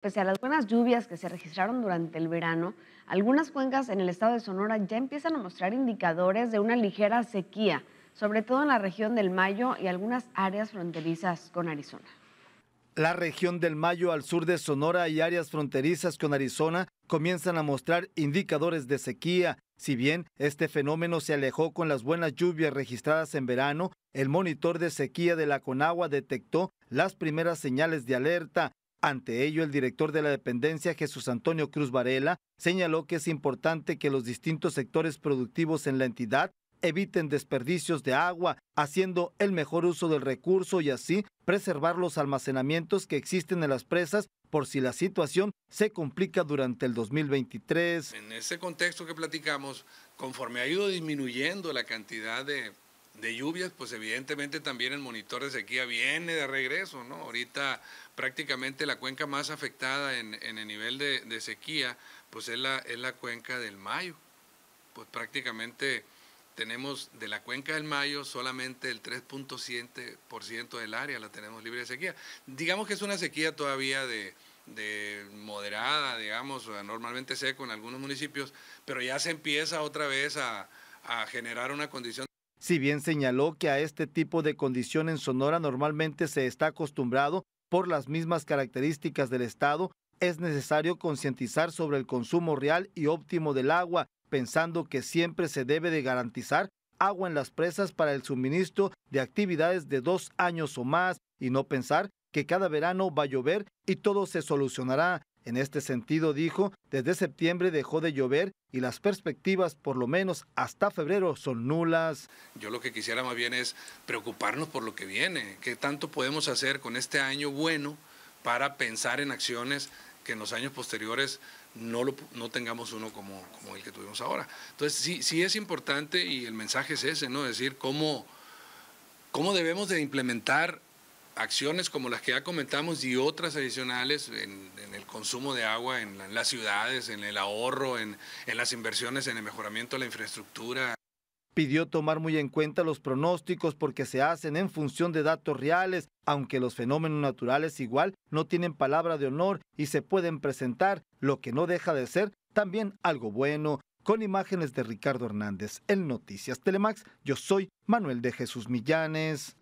Pese a las buenas lluvias que se registraron durante el verano, algunas cuencas en el estado de Sonora ya empiezan a mostrar indicadores de una ligera sequía, sobre todo en la región del Mayo y algunas áreas fronterizas con Arizona. La región del Mayo al sur de Sonora y áreas fronterizas con Arizona comienzan a mostrar indicadores de sequía. Si bien este fenómeno se alejó con las buenas lluvias registradas en verano, el monitor de sequía de la Conagua detectó las primeras señales de alerta. Ante ello, el director de la dependencia, Jesús Antonio Cruz Varela, señaló que es importante que los distintos sectores productivos en la entidad eviten desperdicios de agua, haciendo el mejor uso del recurso y así preservar los almacenamientos que existen en las presas por si la situación se complica durante el 2023. En ese contexto que platicamos, conforme ha ido disminuyendo la cantidad de de lluvias, pues evidentemente también el monitor de sequía viene de regreso, ¿no? Ahorita prácticamente la cuenca más afectada en, en el nivel de, de, sequía, pues es la, es la cuenca del Mayo. Pues prácticamente tenemos de la cuenca del Mayo solamente el 3.7% del área la tenemos libre de sequía. Digamos que es una sequía todavía de, de moderada, digamos, normalmente seco en algunos municipios, pero ya se empieza otra vez a, a generar una condición si bien señaló que a este tipo de condición en Sonora normalmente se está acostumbrado por las mismas características del Estado, es necesario concientizar sobre el consumo real y óptimo del agua, pensando que siempre se debe de garantizar agua en las presas para el suministro de actividades de dos años o más y no pensar que cada verano va a llover y todo se solucionará, en este sentido, dijo, desde septiembre dejó de llover y las perspectivas, por lo menos hasta febrero, son nulas. Yo lo que quisiera más bien es preocuparnos por lo que viene, qué tanto podemos hacer con este año bueno para pensar en acciones que en los años posteriores no, no tengamos uno como, como el que tuvimos ahora. Entonces, sí, sí es importante y el mensaje es ese, ¿no? decir, cómo, cómo debemos de implementar acciones como las que ya comentamos y otras adicionales en, el consumo de agua en, las ciudades, en el ahorro, en, en las inversiones, en el mejoramiento de la infraestructura. Pidió tomar muy en cuenta los pronósticos porque se hacen en función de datos reales, aunque los fenómenos naturales igual no tienen palabra de honor y se pueden presentar, lo que no deja de ser también algo bueno. Con imágenes de Ricardo Hernández en Noticias Telemax, yo soy Manuel de Jesús Millanes.